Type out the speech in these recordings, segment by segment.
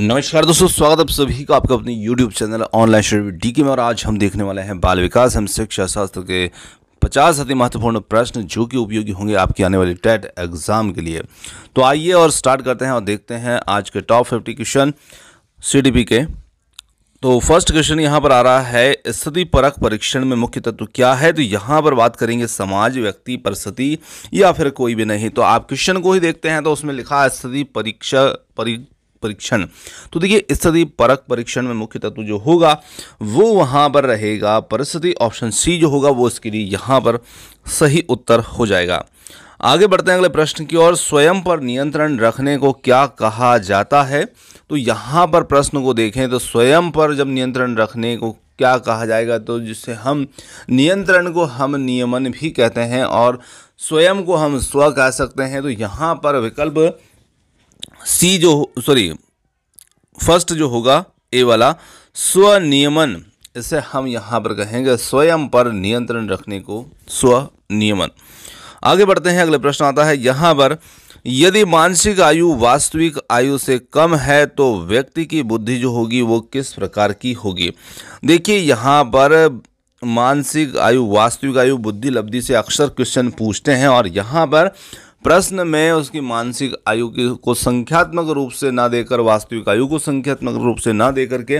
नमस्कार दोस्तों स्वागत आप सभी का आपका अपने YouTube चैनल ऑनलाइन शरीफ डी के में और आज हम देखने वाले हैं बाल विकास हम शिक्षा शास्त्र के पचास अति महत्वपूर्ण प्रश्न जो कि उपयोगी होंगे आपके आने वाले टेट एग्ज़ाम के लिए तो आइए और स्टार्ट करते हैं और देखते हैं आज के टॉप फिफ्टी क्वेश्चन सी के तो फर्स्ट क्वेश्चन यहाँ पर आ रहा है स्थिति परक परीक्षण में मुख्य तत्व क्या है तो यहाँ पर बात करेंगे समाज व्यक्ति परिस्थिति या फिर कोई भी नहीं तो आप क्वेश्चन को ही देखते हैं तो उसमें लिखा है स्थिति परीक्षा परीक्षा परीक्षण तो देखिए स्थिति परक परीक्षण में मुख्य तत्व जो होगा वो वहां पर रहेगा परिस्थिति ऑप्शन सी जो होगा वो इसके लिए यहां पर सही उत्तर हो जाएगा आगे बढ़ते हैं अगले प्रश्न की ओर स्वयं पर नियंत्रण रखने को क्या कहा जाता है तो यहाँ पर प्रश्न को देखें तो स्वयं पर जब नियंत्रण रखने को क्या कहा जाएगा तो जिससे हम नियंत्रण को हम नियमन भी कहते हैं और स्वयं को हम स्व कह सकते हैं तो यहाँ पर विकल्प सी जो सॉरी फर्स्ट जो होगा ए वाला स्वनियमन इसे हम यहाँ पर कहेंगे स्वयं पर नियंत्रण रखने को स्वनियमन आगे बढ़ते हैं अगले प्रश्न आता है यहाँ पर यदि मानसिक आयु वास्तविक आयु से कम है तो व्यक्ति की बुद्धि जो होगी वो किस प्रकार की होगी देखिए यहाँ पर मानसिक आयु वास्तविक आयु बुद्धि लब्धि से अक्सर क्वेश्चन पूछते हैं और यहाँ पर प्रश्न में उसकी मानसिक आयु की को संख्यात्मक रूप से ना देकर वास्तविक आयु को संख्यात्मक रूप से ना देकर के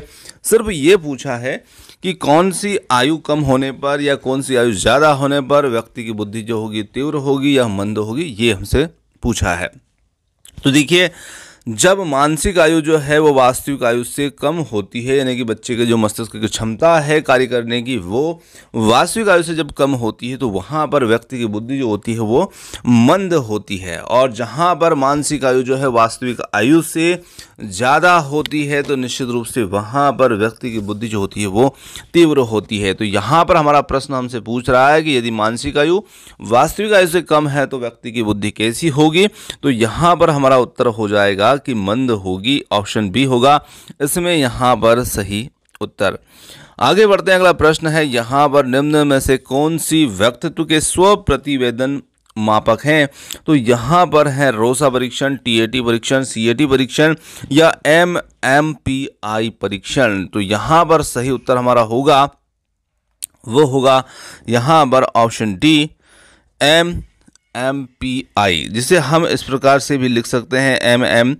सिर्फ ये पूछा है कि कौन सी आयु कम होने पर या कौन सी आयु ज़्यादा होने पर व्यक्ति की बुद्धि जो होगी तीव्र होगी या मंद होगी ये हमसे पूछा है तो देखिए जब मानसिक आयु जो है वो वास्तविक आयु से कम होती है यानी कि बच्चे के जो मस्तिष्क की क्षमता है कार्य करने की वो वास्तविक आयु से जब कम होती है तो वहाँ पर व्यक्ति की बुद्धि जो होती है वो मंद होती है और जहाँ पर मानसिक आयु जो है वास्तविक आयु से ज़्यादा होती है तो निश्चित रूप से वहाँ पर व्यक्ति की बुद्धि जो होती है वो तीव्र होती है तो यहाँ पर हमारा प्रश्न हमसे पूछ रहा है कि यदि मानसिक आयु वास्तविक आयु से कम है तो व्यक्ति की बुद्धि कैसी होगी तो यहाँ पर हमारा उत्तर हो जाएगा होगा कि मंद होगी ऑप्शन बी होगा इसमें यहाँ पर सही उत्तर आगे बढ़ते हैं अगला प्रश्न है यहाँ पर निम्न में से कौन सी व्यक्तित्व के स्व प्रतिवेदन मापक हैं तो यहाँ पर है रोसा परीक्षण टीएटी परीक्षण सीएटी परीक्षण या एम एम पी आई परीक्षण तो यहाँ पर सही उत्तर हमारा होगा वो होगा यहाँ पर option D M M P I जिसे हम इस प्रकार से भी लिख सकते हैं एम एम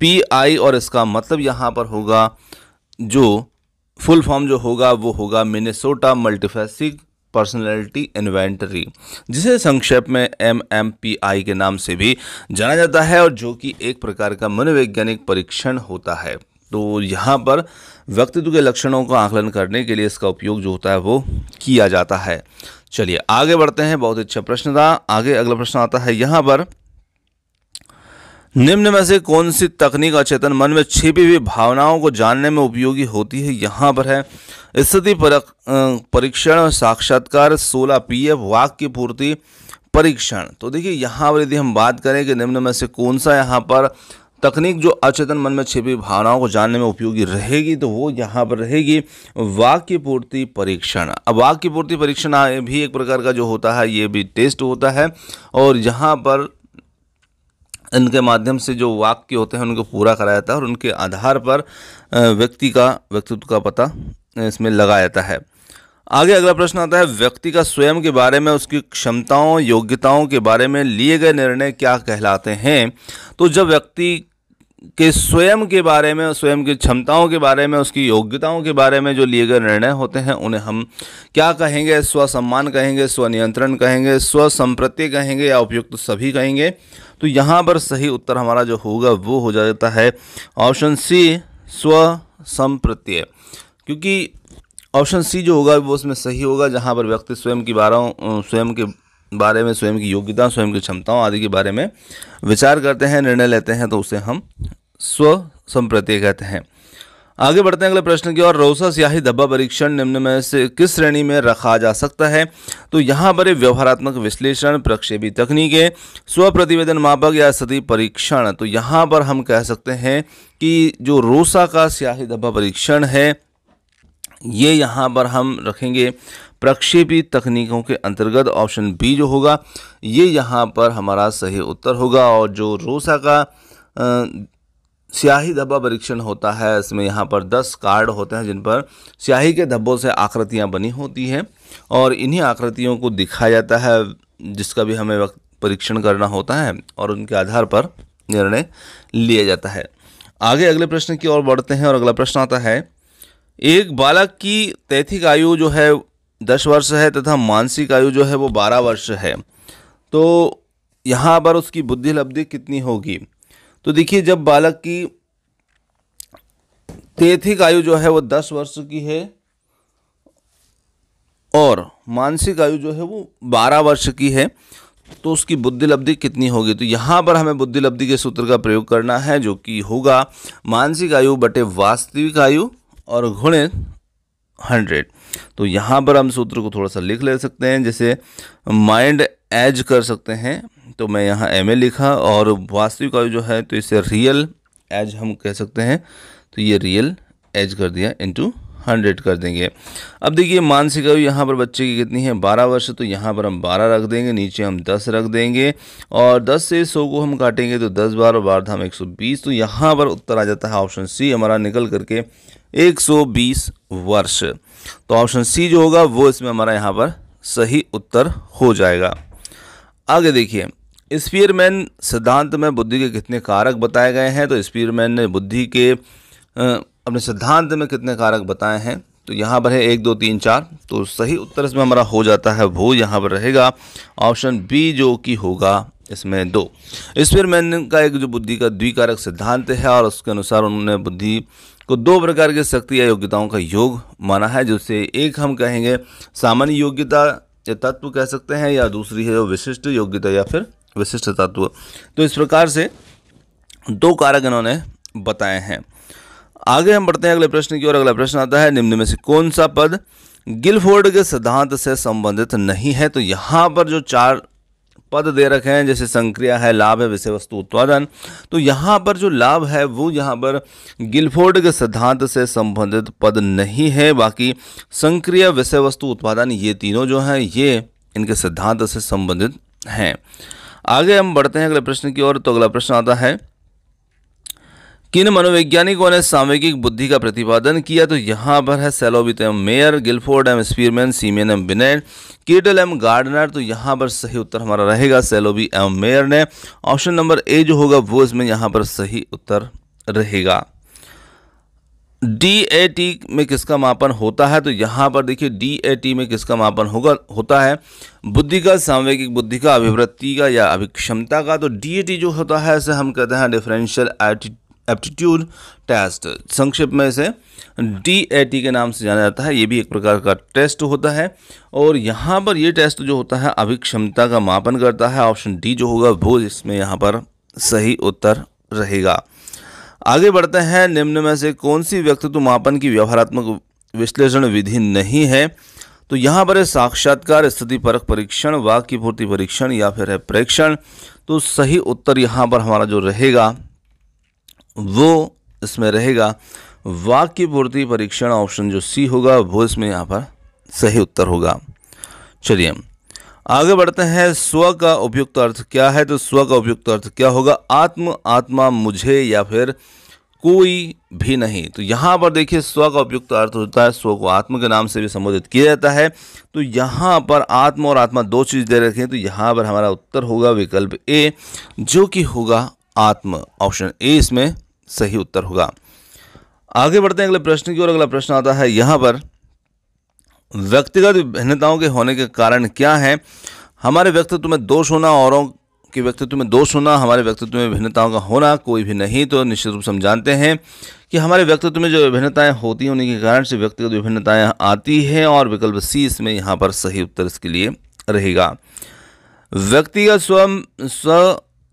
पी आई और इसका मतलब यहाँ पर होगा जो फुल फॉर्म जो होगा वो होगा मिनेसोटा मल्टीफेसिक पर्सनैलिटी इन्वेंटरी जिसे संक्षेप में एम एम पी आई के नाम से भी जाना जाता है और जो कि एक प्रकार का मनोवैज्ञानिक परीक्षण होता है तो यहाँ पर व्यक्तित्व के लक्षणों का आकलन करने के लिए इसका उपयोग जो होता है वो किया जाता है चलिए आगे बढ़ते हैं बहुत अच्छा प्रश्न था आगे अगला प्रश्न आता है यहाँ पर निम्न में से कौन सी तकनीक अचेतन मन में छिपी हुई भावनाओं को जानने में उपयोगी होती है यहाँ पर है स्थिति परीक्षण साक्षात्कार सोलह पी एफ वाक्य पूर्ति परीक्षण तो देखिए यहाँ पर यदि हम बात करें कि निम्न में से कौन सा यहाँ पर तकनीक जो अचेतन मन में छिपी भावनाओं को जानने में उपयोगी रहेगी तो वो यहाँ पर रहेगी वाक्य पूर्ति परीक्षण अब वाक्य पूर्ति परीक्षण भी एक प्रकार का जो होता है ये भी टेस्ट होता है और यहाँ पर इनके माध्यम से जो वाक्य होते हैं उनको पूरा कराया जाता है और उनके आधार पर व्यक्ति का व्यक्तित्व का पता इसमें लगाया जाता है आगे अगला प्रश्न आता है व्यक्ति का स्वयं के बारे में उसकी क्षमताओं योग्यताओं के बारे में लिए गए निर्णय क्या कहलाते हैं तो जब व्यक्ति के स्वयं के बारे में स्वयं की क्षमताओं के बारे में उसकी योग्यताओं के बारे में जो लिए गए निर्णय होते हैं उन्हें हम क्या कहेंगे स्वसम्मान कहेंगे स्वनियंत्रण कहेंगे स्वसंप्रति कहेंगे या उपयुक्त सभी कहेंगे तो यहाँ पर सही उत्तर हमारा जो होगा वो हो जाता है ऑप्शन सी स्वसंप्रत्यय क्योंकि ऑप्शन सी जो होगा वो उसमें सही होगा जहाँ पर व्यक्ति स्वयं की बारह स्वयं के बारे में स्वयं की योग्यता स्वयं की क्षमताओं आदि के बारे में विचार करते हैं निर्णय लेते हैं तो उसे हम स्व संप्रत्यय कहते हैं आगे बढ़ते हैं अगले प्रश्न की ओर रोसा स्याही धब्बा परीक्षण निम्न में से किस श्रेणी में रखा जा सकता है तो यहाँ पर व्यवहारात्मक विश्लेषण प्रक्षेपी तकनीकें स्व प्रतिवेदन मापक या सती परीक्षण तो यहाँ पर हम कह सकते हैं कि जो रोसा का स्याही धब्बा परीक्षण है ये यहाँ पर हम रखेंगे प्रक्षेपी तकनीकों के अंतर्गत ऑप्शन बी जो होगा ये यहाँ पर हमारा सही उत्तर होगा और जो रोसा का आ, स्याही धब्बा परीक्षण होता है इसमें यहाँ पर दस कार्ड होते हैं जिन पर स्याही के धब्बों से आकृतियाँ बनी होती हैं और इन्हीं आकृतियों को दिखाया जाता है जिसका भी हमें वक्त परीक्षण करना होता है और उनके आधार पर निर्णय लिया जाता है आगे अगले प्रश्न की ओर बढ़ते हैं और अगला प्रश्न आता है एक बालक की तैथिक आयु जो है दस वर्ष है तथा मानसिक आयु जो है वो बारह वर्ष है तो यहाँ पर उसकी बुद्धि लब्धि कितनी होगी तो देखिए जब बालक की तैथिक आयु जो है वो दस वर्ष की है और मानसिक आयु जो है वो बारह वर्ष की है तो उसकी बुद्धि लब्धि कितनी होगी तो यहाँ पर हमें बुद्धि लब्धि के सूत्र का प्रयोग करना है जो कि होगा मानसिक आयु बटे वास्तविक आयु और घुणे हंड्रेड तो यहाँ पर हम सूत्र को थोड़ा सा लिख ले सकते हैं जैसे माइंड एज कर सकते हैं तो मैं यहाँ एम लिखा और वास्तविक आयु जो है तो इसे रियल एज हम कह सकते हैं तो ये रियल एज कर दिया इनटू हंड्रेड कर देंगे अब देखिए मानसिक आयु यहाँ पर बच्चे की कितनी है बारह वर्ष तो यहाँ पर हम बारह रख देंगे नीचे हम दस रख देंगे और दस से सौ को हम काटेंगे तो दस बार और बारह हम एक सौ बीस तो यहाँ पर उत्तर आ जाता है ऑप्शन सी हमारा निकल करके एक सौ बीस वर्ष तो ऑप्शन सी जो होगा वो इसमें हमारा यहाँ पर सही उत्तर हो जाएगा आगे देखिए स्पीयरमैन सिद्धांत में बुद्धि के कितने कारक बताए गए हैं तो स्पीयरमैन ने बुद्धि के अपने सिद्धांत में कितने कारक बताए हैं तो यहाँ पर है एक दो तीन चार तो सही उत्तर इसमें हमारा हो जाता है वो यहाँ पर रहेगा ऑप्शन बी जो कि होगा इसमें दो इस मैंने का एक जो बुद्धि का द्विकारक सिद्धांत है और उसके अनुसार उन्होंने बुद्धि को दो प्रकार की शक्ति या योग्यताओं का योग माना है जिससे एक हम कहेंगे सामान्य योग्यता या तत्व कह सकते हैं या दूसरी है विशिष्ट योग्यता या फिर विशिष्ट तत्व तो इस प्रकार से दो कारक इन्होंने बताए हैं आगे हम बढ़ते हैं अगले प्रश्न की ओर अगला प्रश्न आता है निम्न में से कौन सा पद गिलफोर्ड के सिद्धांत से संबंधित नहीं है तो यहाँ पर जो चार पद दे रखे हैं जैसे संक्रिया है लाभ है विषय वस्तु उत्पादन तो यहाँ पर जो लाभ है वो यहाँ पर गिलफोर्ड के सिद्धांत से संबंधित पद नहीं है बाकी संक्रिय विषय वस्तु उत्पादन ये तीनों जो हैं ये इनके सिद्धांत से संबंधित हैं आगे हम बढ़ते हैं अगले प्रश्न की ओर तो अगला प्रश्न आता है किन मनोवैज्ञानिकों ने सामयिक बुद्धि का प्रतिपादन किया तो यहाँ पर है सेलोबित तो and Mayer Guilford and Spearman Simon and Binet Cattell and Gardner तो यहाँ पर सही उत्तर हमारा रहेगा सेलोबी एम मेयर ने ऑप्शन नंबर ए जो होगा वो इसमें यहाँ पर सही उत्तर रहेगा डी ए टी में किसका मापन होता है तो यहाँ पर देखिए डी ए टी में किसका मापन होगा होता है बुद्धि का सांवेगिक बुद्धि का अभिवृत्ति का या अभिक्षमता का तो डी ए टी जो होता है इसे हम कहते हैं डिफरेंशियल एटीट्यूड एप्टीट्यूड टेस्ट संक्षिप्त में इसे डी ए टी के नाम से जाना जाता है ये भी एक प्रकार का टेस्ट होता है और यहाँ पर ये टेस्ट जो होता है अभिक्षमता का मापन करता है ऑप्शन डी जो होगा वो इसमें यहाँ पर सही उत्तर रहेगा आगे बढ़ते हैं निम्न में से कौन सी व्यक्तित्व मापन की व्यवहारात्मक विश्लेषण विधि नहीं है तो यहाँ पर है साक्षात्कार स्थिति परख परीक्षण वाक्य पूर्ति परीक्षण या फिर है परीक्षण तो सही उत्तर यहाँ पर हमारा जो रहेगा वो इसमें रहेगा वाक्य पूर्ति परीक्षण ऑप्शन जो सी होगा वो इसमें यहाँ पर सही उत्तर होगा चलिए आगे बढ़ते हैं स्व का उपयुक्त अर्थ क्या है तो स्व का उपयुक्त अर्थ क्या होगा आत्म आत्मा मुझे या फिर कोई भी नहीं तो यहाँ पर देखिए स्व का उपयुक्त अर्थ होता है स्व को आत्म के नाम से भी संबोधित किया जाता है तो यहाँ पर आत्म और आत्मा दो चीज़ दे रखे हैं तो यहाँ पर हमारा उत्तर होगा विकल्प ए जो कि होगा आत्म ऑप्शन ए इसमें सही उत्तर होगा आगे बढ़ते हैं अगले प्रश्न की ओर अगला प्रश्न आता है यहां पर व्यक्तिगत भिन्नताओं के होने के कारण क्या है हमारे व्यक्तित्व में दोष होना औरों के व्यक्तित्व में दोष होना हमारे व्यक्तित्व में भिन्नताओं का होना कोई भी नहीं तो निश्चित रूप से हम जानते हैं कि हमारे व्यक्तित्व में जो विभिन्नताएं होती हैं उन्हीं के कारण से व्यक्तिगत विभिन्नताएं आती हैं और विकल्प सी इसमें यहाँ पर सही उत्तर इसके लिए रहेगा व्यक्तिगत स्वयं स्व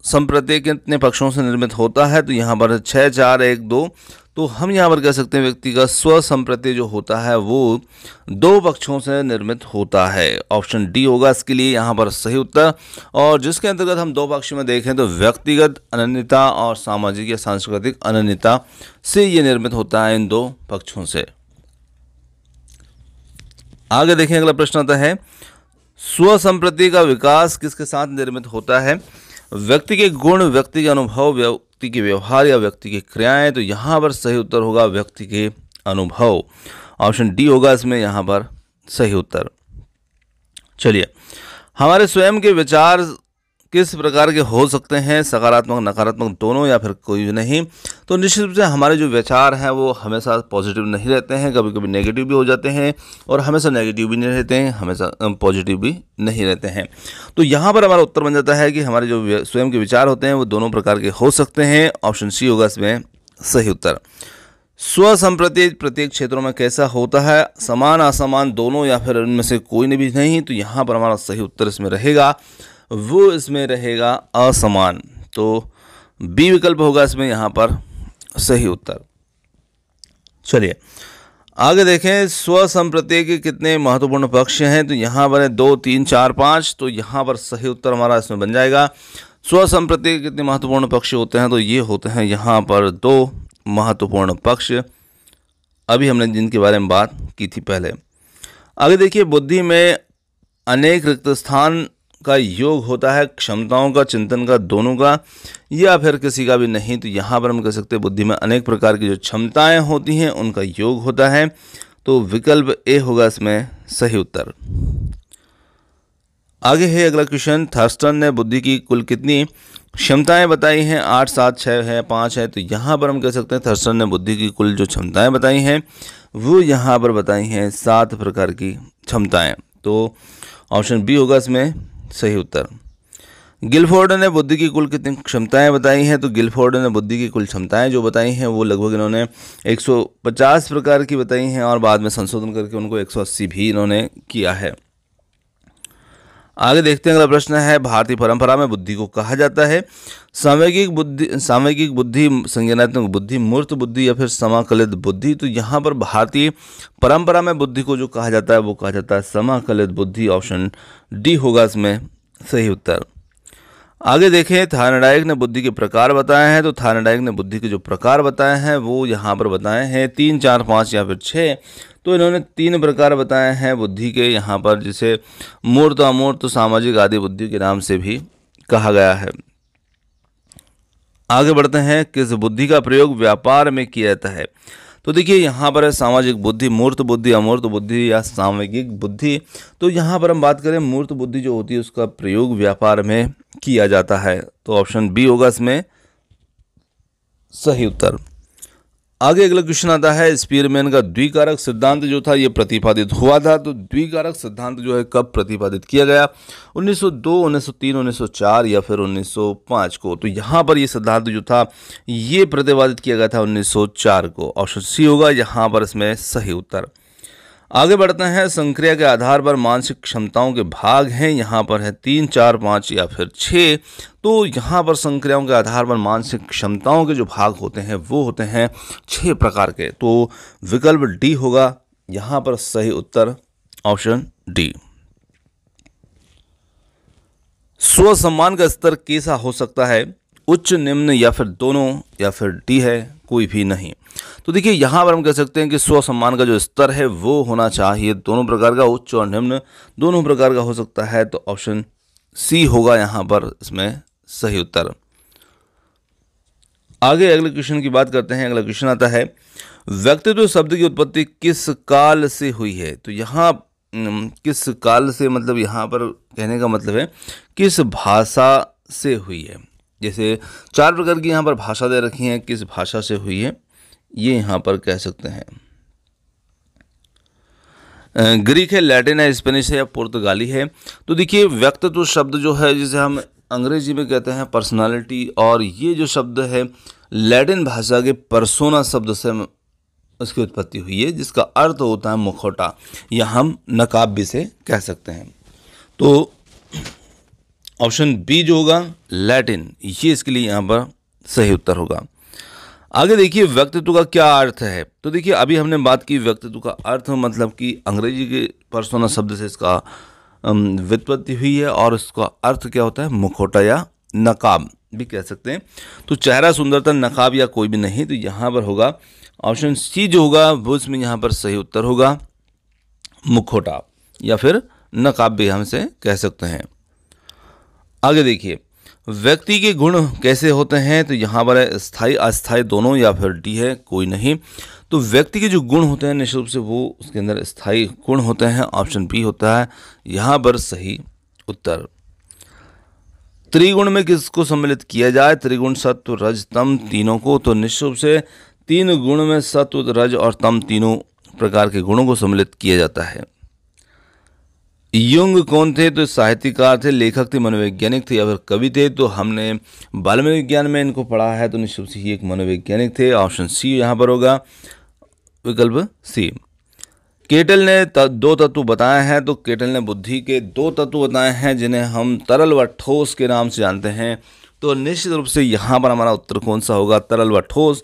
संप्रत्यय कितने पक्षों से निर्मित होता है तो यहाँ पर छः चार एक दो तो हम यहाँ पर कह सकते हैं व्यक्ति का स्व संप्रत्यय जो होता है वो दो पक्षों से निर्मित होता है ऑप्शन डी होगा इसके लिए यहाँ पर सही उत्तर और जिसके अंतर्गत हम दो पक्ष में देखें तो व्यक्तिगत अनन्यता और सामाजिक या सांस्कृतिक अनन्यता से ये निर्मित होता है इन दो पक्षों से आगे देखें अगला प्रश्न आता है स्व संप्रति का विकास किसके साथ निर्मित होता है व्यक्ति के गुण व्यक्ति के अनुभव व्यक्ति के व्यवहार या व्यक्ति की क्रियाएं तो यहाँ पर सही उत्तर होगा व्यक्ति के अनुभव ऑप्शन डी होगा इसमें यहाँ पर सही उत्तर चलिए हमारे स्वयं के विचार किस प्रकार के हो सकते हैं सकारात्मक नकारात्मक दोनों या फिर कोई भी नहीं तो निश्चित रूप से हमारे जो विचार हैं वो हमेशा पॉजिटिव नहीं रहते हैं कभी कभी नेगेटिव भी हो जाते हैं और हमेशा नेगेटिव भी नहीं रहते हैं हमेशा पॉजिटिव भी नहीं रहते हैं तो यहाँ पर हमारा उत्तर बन जाता है कि हमारे जो स्वयं के विचार होते हैं वो दोनों प्रकार के हो सकते हैं ऑप्शन सी होगा इसमें सही उत्तर संप्रति प्रत्येक क्षेत्रों में कैसा होता है समान असमान दोनों या फिर उनमें से कोई भी नहीं तो यहाँ पर हमारा सही उत्तर इसमें रहेगा वो इसमें रहेगा असमान तो बी विकल्प होगा इसमें यहाँ पर सही उत्तर चलिए आगे देखें स्व संप्रत्य के कितने महत्वपूर्ण पक्ष हैं तो यहाँ पर है दो तीन चार पाँच तो यहाँ पर सही उत्तर हमारा इसमें बन जाएगा स्व स्वसंप्रत्यय के कितने महत्वपूर्ण पक्ष होते हैं तो ये होते हैं यहाँ पर दो महत्वपूर्ण पक्ष अभी हमने जिनके बारे में बात की थी पहले आगे देखिए बुद्धि में अनेक रिक्त स्थान का योग होता है क्षमताओं का चिंतन का दोनों का या फिर किसी का भी नहीं तो यहाँ पर हम कह सकते हैं बुद्धि में अनेक प्रकार की जो क्षमताएं होती हैं उनका योग होता है तो विकल्प ए होगा इसमें सही उत्तर आगे है अगला क्वेश्चन थर्स्टन ने बुद्धि की कुल कितनी क्षमताएं बताई हैं आठ सात छः है पाँच है तो यहाँ पर हम कह सकते हैं थर्स्टन ने बुद्धि की कुल जो क्षमताएँ बताई हैं वो यहाँ पर बताई हैं सात प्रकार की क्षमताएँ तो ऑप्शन बी होगा इसमें सही उत्तर गिलफोर्ड ने बुद्धि की कुल कितनी क्षमताएं बताई हैं तो गिलफोर्ड ने बुद्धि की कुल क्षमताएं जो बताई हैं वो लगभग इन्होंने 150 प्रकार की बताई हैं और बाद में संशोधन करके उनको 180 भी इन्होंने किया है आगे देखते हैं अगला प्रश्न है भारतीय परंपरा में बुद्धि को कहा जाता है सांवेगिक बुद्धि सांवेगिक बुद्धि संज्ञानात्मक बुद्धि मूर्त बुद्धि या फिर समाकलित बुद्धि तो यहाँ पर भारतीय परंपरा में बुद्धि को जो कहा जाता है वो कहा जाता है समाकलित बुद्धि ऑप्शन डी होगा इसमें सही उत्तर आगे देखें थानडायक ने बुद्धि के प्रकार बताए हैं तो थानडायक ने बुद्धि के जो प्रकार बताए हैं वो यहाँ पर बताए हैं तीन चार पाँच या फिर छः तो इन्होंने तीन प्रकार बताए हैं बुद्धि के यहाँ पर जिसे मूर्त अमूर्त सामाजिक आदि बुद्धि के नाम से भी कहा गया है आगे बढ़ते हैं किस बुद्धि का प्रयोग व्यापार में किया जाता है तो देखिए यहाँ पर है सामाजिक बुद्धि मूर्त बुद्धि अमूर्त बुद्धि या सामयिक बुद्धि तो यहाँ पर हम बात करें मूर्त बुद्धि जो होती है उसका प्रयोग व्यापार में किया जाता है तो ऑप्शन बी होगा इसमें सही उत्तर आगे अगला क्वेश्चन आता है स्पीयरमैन का द्विकारक सिद्धांत जो था ये प्रतिपादित हुआ था तो द्विकारक सिद्धांत जो है कब प्रतिपादित किया गया 1902, 1903, 1904 या फिर 1905 को तो यहाँ पर ये सिद्धांत जो था ये प्रतिपादित किया गया था 1904 को ऑप्शन सी होगा यहाँ पर इसमें सही उत्तर आगे बढ़ते हैं संक्रिया के आधार पर मानसिक क्षमताओं के भाग हैं यहाँ पर है तीन चार पाँच या फिर छः तो यहाँ पर संक्रियाओं के आधार पर मानसिक क्षमताओं के जो भाग होते हैं वो होते हैं छः प्रकार के तो विकल्प डी होगा यहाँ पर सही उत्तर ऑप्शन डी स्व सम्मान का स्तर कैसा हो सकता है उच्च निम्न या फिर दोनों या फिर डी है कोई भी नहीं तो देखिए यहाँ पर हम कह सकते हैं कि स्व सम्मान का जो स्तर है वो होना चाहिए दोनों प्रकार का उच्च और निम्न दोनों प्रकार का हो सकता है तो ऑप्शन सी होगा यहाँ पर इसमें सही उत्तर आगे अगले क्वेश्चन की बात करते हैं अगला क्वेश्चन आता है व्यक्तित्व शब्द की उत्पत्ति किस काल से हुई है तो यहाँ किस काल से मतलब यहाँ पर कहने का मतलब है किस भाषा से हुई है जैसे चार प्रकार की यहाँ पर भाषा दे रखी है किस भाषा से हुई है ये यहाँ पर कह सकते हैं ग्रीक है लैटिन है स्पेनिश है या पुर्तगाली है तो देखिए व्यक्तित्व शब्द जो है जिसे हम अंग्रेजी में कहते हैं पर्सनालिटी और ये जो शब्द है लैटिन भाषा के परसोना शब्द से उसकी उत्पत्ति हुई है जिसका अर्थ होता है मुखौटा या हम नकाब भी से कह सकते हैं तो ऑप्शन बी जो होगा लैटिन ये इसके लिए यहाँ पर सही उत्तर होगा आगे देखिए व्यक्तित्व का क्या अर्थ है तो देखिए अभी हमने बात की व्यक्तित्व का अर्थ मतलब कि अंग्रेजी के परसोना शब्द से इसका वित्पत्ति हुई है और इसका अर्थ क्या होता है मुखोटा या नकाब भी कह सकते हैं तो चेहरा सुंदरता नकाब या कोई भी नहीं तो यहाँ पर होगा ऑप्शन सी जो होगा वो इसमें यहाँ पर सही उत्तर होगा मुखोटा या फिर नकाब भी हम इसे कह सकते हैं आगे देखिए व्यक्ति के गुण कैसे होते हैं तो यहाँ पर स्थाई स्थायी दोनों या फिर डी है कोई नहीं तो व्यक्ति के जो गुण होते हैं निश्चित रूप से वो उसके अंदर स्थायी गुण होते हैं ऑप्शन बी होता है यहाँ पर सही उत्तर त्रिगुण में किसको सम्मिलित किया जाए त्रिगुण सत्व रज तम तीनों को तो निश्चित रूप से तीन गुण में सत्व रज और तम तीनों प्रकार के गुणों को सम्मिलित किया जाता है युंग कौन थे तो साहित्यकार थे लेखक थे मनोवैज्ञानिक थे या फिर कवि थे तो हमने बाल विज्ञान में इनको पढ़ा है तो निश्चित से ही एक मनोवैज्ञानिक थे ऑप्शन सी यहाँ पर होगा विकल्प सी केटल ने दो तत्व बताए हैं तो केटल ने बुद्धि के दो तत्व बताए हैं जिन्हें हम तरल व ठोस के नाम से जानते हैं तो निश्चित रूप से यहाँ पर हमारा उत्तर कौन सा होगा तरल व ठोस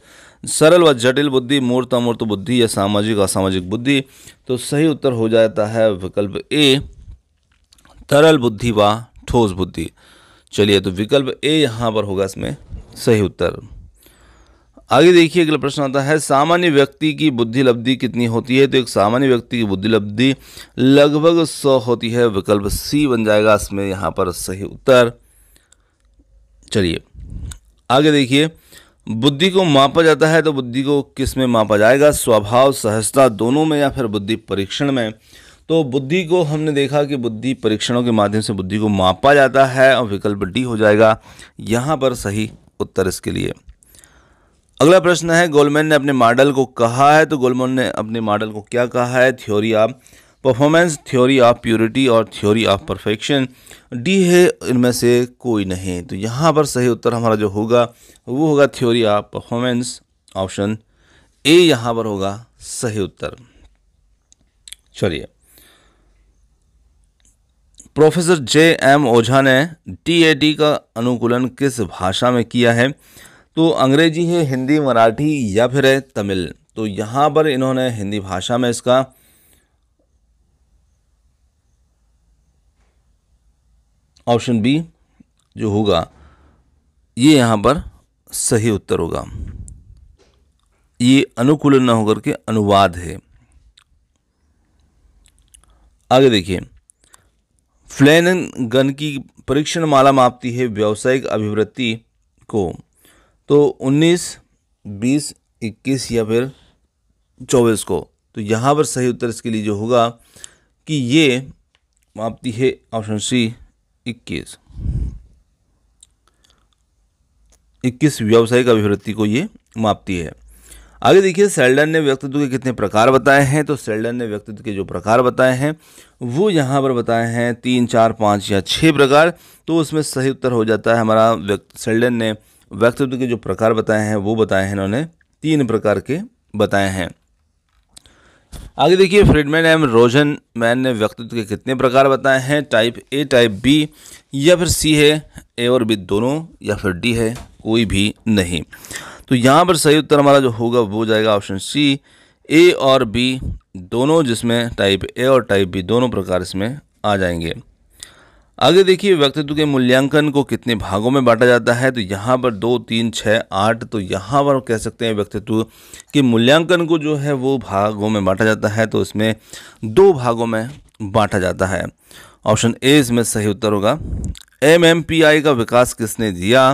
सरल व जटिल बुद्धि मूर्त अमूर्त बुद्धि या सामाजिक असामाजिक बुद्धि तो सही उत्तर हो जाता है विकल्प ए तरल बुद्धि व ठोस बुद्धि चलिए तो विकल्प ए यहाँ पर होगा इसमें सही उत्तर आगे देखिए अगला प्रश्न आता है सामान्य व्यक्ति की बुद्धि लब्धि कितनी होती है तो एक सामान्य व्यक्ति की बुद्धि लब्धि लगभग सौ होती है विकल्प सी बन जाएगा इसमें यहाँ पर सही उत्तर चलिए आगे देखिए बुद्धि को मापा जाता है तो बुद्धि को किस में मापा जाएगा स्वभाव सहजता दोनों में या फिर बुद्धि परीक्षण में तो बुद्धि को हमने देखा कि बुद्धि परीक्षणों के माध्यम से बुद्धि को मापा जाता है और विकल्प डी हो जाएगा यहाँ पर सही उत्तर इसके लिए अगला प्रश्न है गोलमैन ने अपने मॉडल को कहा है तो गोलमैन ने अपने मॉडल को क्या कहा है theory of performance theory of purity और थ्योरी ऑफ परफेक्शन डी है इनमें से कोई नहीं तो यहाँ पर सही उत्तर हमारा जो होगा वो होगा theory of performance option A यहाँ पर होगा सही उत्तर चलिए प्रोफेसर जे एम ओझा ने टी का अनुकूलन किस भाषा में किया है तो अंग्रेजी है हिंदी मराठी या फिर है तमिल तो यहाँ पर इन्होंने हिंदी भाषा में इसका ऑप्शन बी जो होगा ये यहाँ पर सही उत्तर होगा ये अनुकूलन न होकर के अनुवाद है आगे देखिए फ्लैन गन की परीक्षण माला मापती है व्यावसायिक अभिवृत्ति को तो 19, 20, 21 या फिर 24 को तो यहाँ पर सही उत्तर इसके लिए जो होगा कि ये मापती है ऑप्शन सी 21 21 व्यावसायिक अभिवृत्ति को ये मापती है आगे देखिए सेल्डन ने व्यक्तित्व के कितने प्रकार बताए हैं तो सेल्डन ने व्यक्तित्व के जो प्रकार बताए हैं वो यहाँ पर बताए हैं तीन चार पाँच या छः प्रकार तो उसमें सही उत्तर हो जाता है हमारा सेल्डन ने व्यक्तित्व के जो प्रकार बताए हैं वो बताए हैं इन्होंने तीन प्रकार के बताए हैं आगे देखिए फ्रीडमैन एम रोजन मैन ने व्यक्तित्व के कितने प्रकार बताए हैं टाइप ए टाइप बी या फिर सी है ए और बी दोनों या फिर डी है कोई भी नहीं तो यहाँ पर सही उत्तर हमारा जो होगा वो जाएगा ऑप्शन सी ए और बी दोनों जिसमें टाइप ए और टाइप बी दोनों प्रकार इसमें आ जाएंगे आगे देखिए व्यक्तित्व के मूल्यांकन को कितने भागों में बांटा जाता है तो यहाँ पर दो तीन छः आठ तो यहाँ पर कह सकते हैं व्यक्तित्व के मूल्यांकन को जो है वो भागों में बांटा जाता है तो इसमें दो भागों में बांटा जाता है ऑप्शन ए इसमें सही उत्तर होगा एम एम पी आई का विकास किसने दिया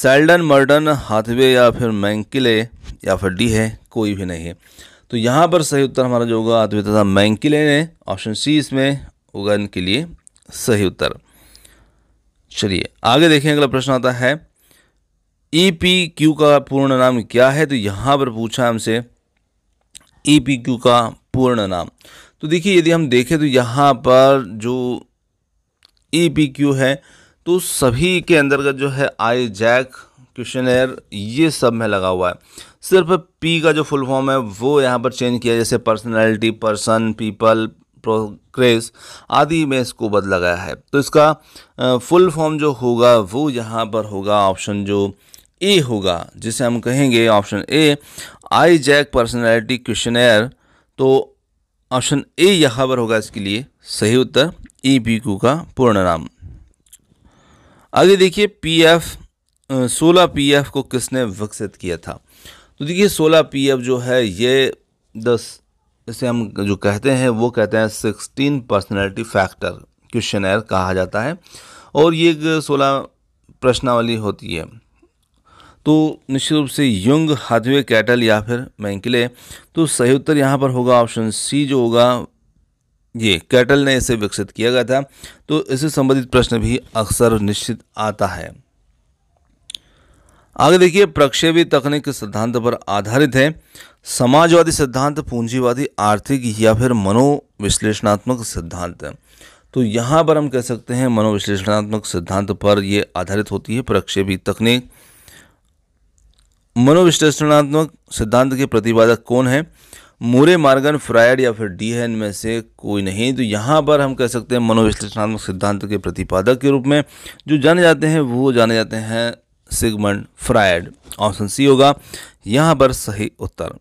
सेल्डन मर्डन हाथवे या फिर मैंकिले या फिर डी है कोई भी नहीं है तो यहाँ पर सही उत्तर हमारा जो होगा हाथवे तथा मैंकिले ने ऑप्शन सी इसमें उगन के लिए सही उत्तर चलिए आगे देखें अगला प्रश्न आता है ई पी क्यू का पूर्ण नाम क्या है तो यहाँ पर पूछा हमसे ई पी क्यू का पूर्ण नाम तो देखिए यदि हम देखें तो यहाँ पर जो ई पी क्यू है तो सभी के अंतर्गत जो है आई जैक क्वेश्चन ये सब में लगा हुआ है सिर्फ पी का जो फुल फॉर्म है वो यहाँ पर चेंज किया जैसे पर्सनैलिटी पर्सन पीपल प्रोग्रेस आदि में इसको बदला गया है तो इसका फुल फॉर्म जो होगा वो यहाँ पर होगा ऑप्शन जो ए होगा जिसे हम कहेंगे option A I jack personality question तो ऑप्शन ए यहाँ पर होगा इसके लिए सही उत्तर ई पी क्यू का पूर्ण नाम आगे देखिए पीएफ सोलह पीएफ को किसने विकसित किया था तो देखिए सोलह पीएफ जो है ये दस इसे हम जो कहते हैं वो कहते हैं सिक्सटीन पर्सनैलिटी फैक्टर क्वेश्चन कहा जाता है और ये एक सोलह प्रश्नावली होती है तो निश्चित रूप से यंग हाथवे कैटल या फिर मैंकिले तो सही उत्तर यहाँ पर होगा ऑप्शन सी जो होगा ये कैटल ने इसे विकसित किया गया था तो इससे संबंधित प्रश्न भी अक्सर निश्चित आता है आगे देखिए प्रक्षेपी तकनीक सिद्धांत पर आधारित है समाजवादी सिद्धांत पूंजीवादी आर्थिक या फिर मनोविश्लेषणात्मक सिद्धांत तो यहाँ पर हम कह सकते हैं मनोविश्लेषणात्मक सिद्धांत पर ये आधारित होती है प्रक्षेपी तकनीक मनोविश्लेषणात्मक सिद्धांत के प्रतिपादक कौन है मूरे मार्गन फ्रायड या फिर डी है इनमें से कोई नहीं तो यहाँ पर हम कह सकते हैं मनोविश्लेषणात्मक सिद्धांत के प्रतिपादक के रूप में जो जाने जाते हैं वो जाने जाते हैं सिगमंड फ्रायड ऑप्शन सी होगा यहाँ पर सही उत्तर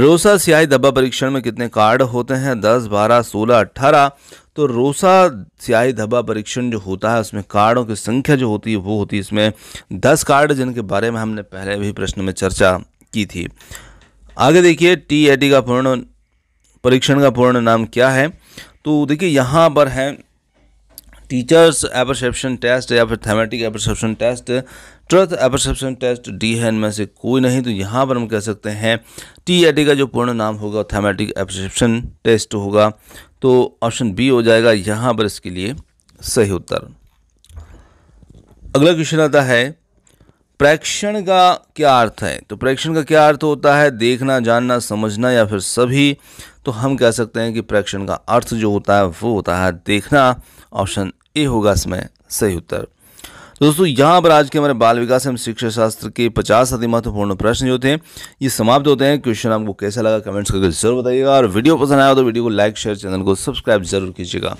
रोसा स्याही धब्बा परीक्षण में कितने कार्ड होते हैं दस बारह सोलह अट्ठारह तो रोसा स्याही धब्बा परीक्षण जो होता है उसमें कार्डों की संख्या जो होती है वो होती है इसमें दस कार्ड जिनके बारे में हमने पहले भी प्रश्न में चर्चा की थी आगे देखिए टी ए टी का पूर्ण परीक्षण का पूर्ण नाम क्या है तो देखिए यहाँ पर है टीचर्स एपरसेप्शन टेस्ट या फिर thematic apperception test truth apperception test D है इनमें से कोई नहीं तो यहाँ पर हम कह सकते हैं टी ए टी का जो पूर्ण नाम होगा थेमेटिक एपरसेप्शन टेस्ट होगा तो ऑप्शन बी हो जाएगा यहाँ पर इसके लिए सही उत्तर अगला क्वेश्चन आता है प्रेक्षण का क्या अर्थ है तो प्रेक्षण का क्या अर्थ होता है देखना जानना समझना या फिर सभी तो हम कह सकते हैं कि प्रेक्षण का अर्थ जो होता है वो होता है देखना ऑप्शन ए होगा इसमें सही उत्तर तो दोस्तों यहाँ पर आज के हमारे बाल विकास एवं शिक्षा शास्त्र के पचास अति महत्वपूर्ण प्रश्न जो थे ये समाप्त होते हैं क्वेश्चन आपको कैसा लगा कमेंट्स करके जरूर बताइएगा और वीडियो पसंद आया तो वीडियो को लाइक शेयर चैनल को सब्सक्राइब जरूर कीजिएगा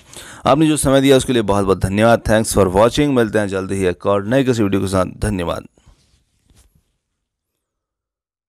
आपने जो समय दिया उसके लिए बहुत बहुत धन्यवाद थैंक्स फॉर वॉचिंग मिलते हैं जल्द ही एक और नए किसी वीडियो के साथ धन्यवाद